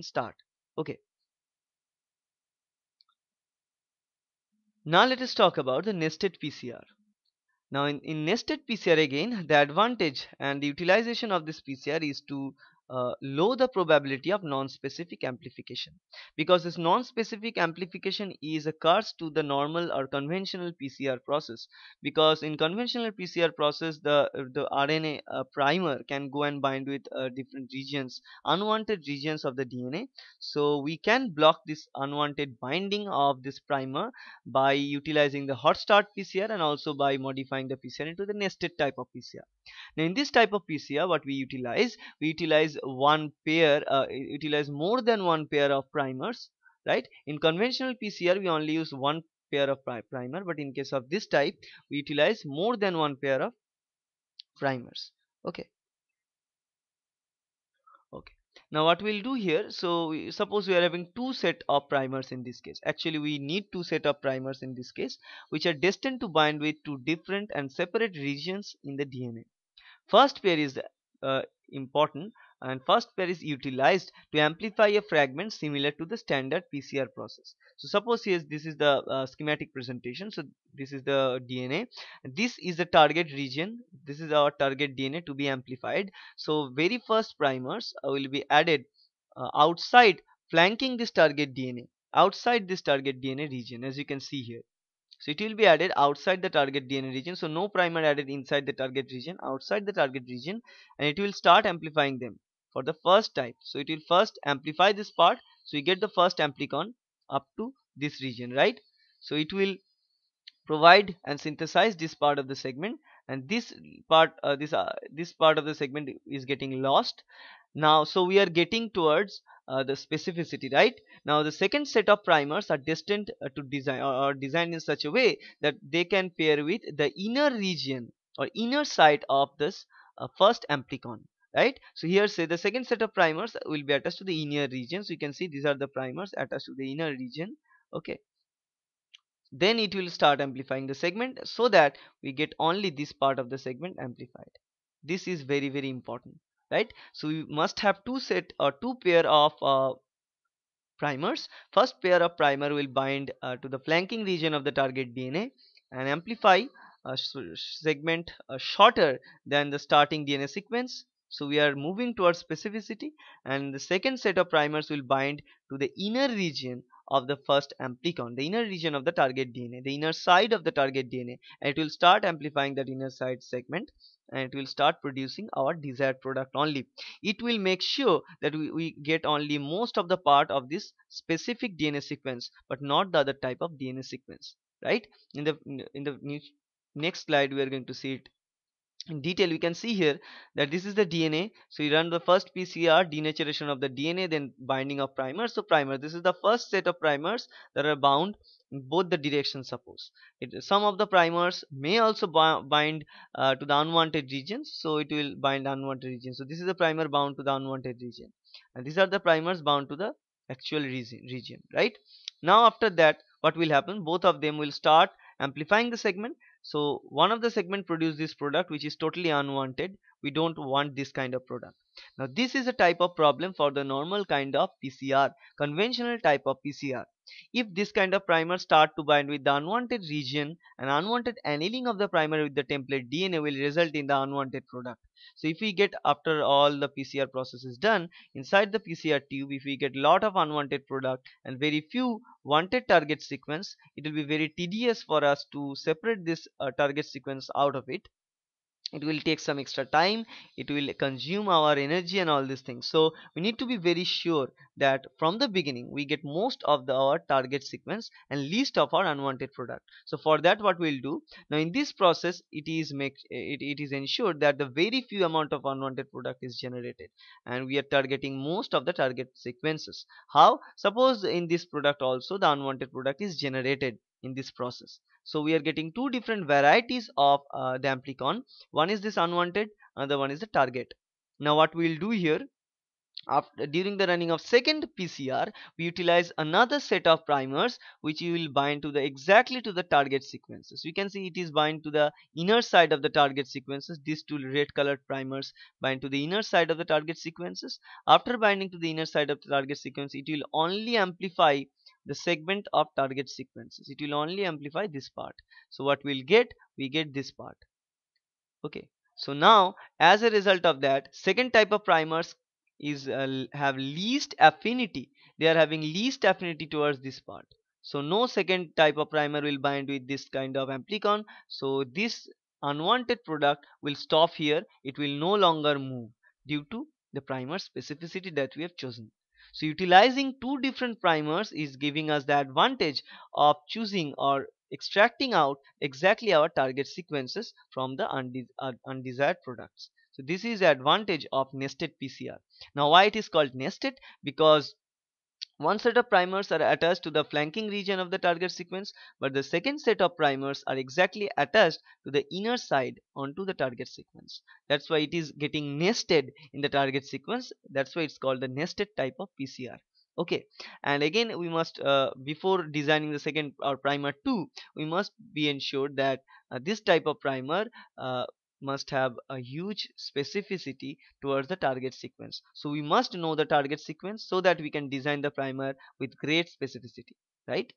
and start okay now let us talk about the nested PCR now in, in nested PCR again the advantage and the utilization of this PCR is to uh, low the probability of non-specific amplification because this non-specific amplification is a curse to the normal or conventional PCR process because in conventional PCR process the uh, the RNA uh, primer can go and bind with uh, different regions unwanted regions of the DNA so we can block this unwanted binding of this primer by utilizing the hot start PCR and also by modifying the PCR into the nested type of PCR now in this type of PCR what we utilize we utilize one pair uh, utilize more than one pair of primers right in conventional pcr we only use one pair of primer but in case of this type we utilize more than one pair of primers okay okay now what we'll do here so we, suppose we are having two set of primers in this case actually we need two set of primers in this case which are destined to bind with two different and separate regions in the DNA first pair is uh, important and first pair is utilized to amplify a fragment similar to the standard PCR process. So suppose here this is the uh, schematic presentation. So this is the DNA. This is the target region. This is our target DNA to be amplified. So very first primers uh, will be added uh, outside flanking this target DNA outside this target DNA region as you can see here. So it will be added outside the target DNA region. So no primer added inside the target region, outside the target region and it will start amplifying them for the first type, so it will first amplify this part so you get the first amplicon up to this region right so it will provide and synthesize this part of the segment and this part uh, this uh, this part of the segment is getting lost now so we are getting towards uh, the specificity right now the second set of primers are destined uh, to design or, or designed in such a way that they can pair with the inner region or inner side of this uh, first amplicon right so here say the second set of primers will be attached to the inner region so you can see these are the primers attached to the inner region okay then it will start amplifying the segment so that we get only this part of the segment amplified this is very very important right so we must have two set or two pair of uh, primers first pair of primer will bind uh, to the flanking region of the target DNA and amplify a uh, segment uh, shorter than the starting DNA sequence so we are moving towards specificity and the second set of primers will bind to the inner region of the first amplicon the inner region of the target DNA the inner side of the target DNA and it will start amplifying that inner side segment and it will start producing our desired product only it will make sure that we, we get only most of the part of this specific DNA sequence but not the other type of DNA sequence right in the in the next slide we are going to see it in detail we can see here that this is the DNA so you run the first PCR denaturation of the DNA then binding of primers so primer this is the first set of primers that are bound in both the directions suppose it, some of the primers may also bind uh, to the unwanted regions so it will bind unwanted region. so this is the primer bound to the unwanted region and these are the primers bound to the actual region right now after that what will happen both of them will start amplifying the segment so one of the segment produce this product which is totally unwanted we don't want this kind of product now this is a type of problem for the normal kind of PCR conventional type of PCR if this kind of primer start to bind with the unwanted region, an unwanted annealing of the primer with the template DNA will result in the unwanted product. So if we get after all the PCR process is done, inside the PCR tube, if we get lot of unwanted product and very few wanted target sequence, it will be very tedious for us to separate this uh, target sequence out of it it will take some extra time it will consume our energy and all these things so we need to be very sure that from the beginning we get most of the, our target sequence and least of our unwanted product so for that what we'll do now in this process it is make it, it is ensured that the very few amount of unwanted product is generated and we are targeting most of the target sequences how suppose in this product also the unwanted product is generated in this process so we are getting two different varieties of uh, the amplicon one is this unwanted another one is the target now what we'll do here after during the running of second PCR we utilize another set of primers which will bind to the exactly to the target sequences We can see it is bind to the inner side of the target sequences these two red colored primers bind to the inner side of the target sequences after binding to the inner side of the target sequence it will only amplify the segment of target sequences it will only amplify this part so what we'll get we get this part okay so now as a result of that second type of primers is uh, have least affinity they are having least affinity towards this part so no second type of primer will bind with this kind of amplicon so this unwanted product will stop here it will no longer move due to the primer specificity that we have chosen so utilizing two different primers is giving us the advantage of choosing or extracting out exactly our target sequences from the unde uh, undesired products. So this is the advantage of nested PCR. Now why it is called nested? Because one set of primers are attached to the flanking region of the target sequence, but the second set of primers are exactly attached to the inner side onto the target sequence. That's why it is getting nested in the target sequence. That's why it's called the nested type of PCR. Okay, and again we must uh, before designing the second or primer 2, we must be ensured that uh, this type of primer uh, must have a huge specificity towards the target sequence. So we must know the target sequence so that we can design the primer with great specificity, right?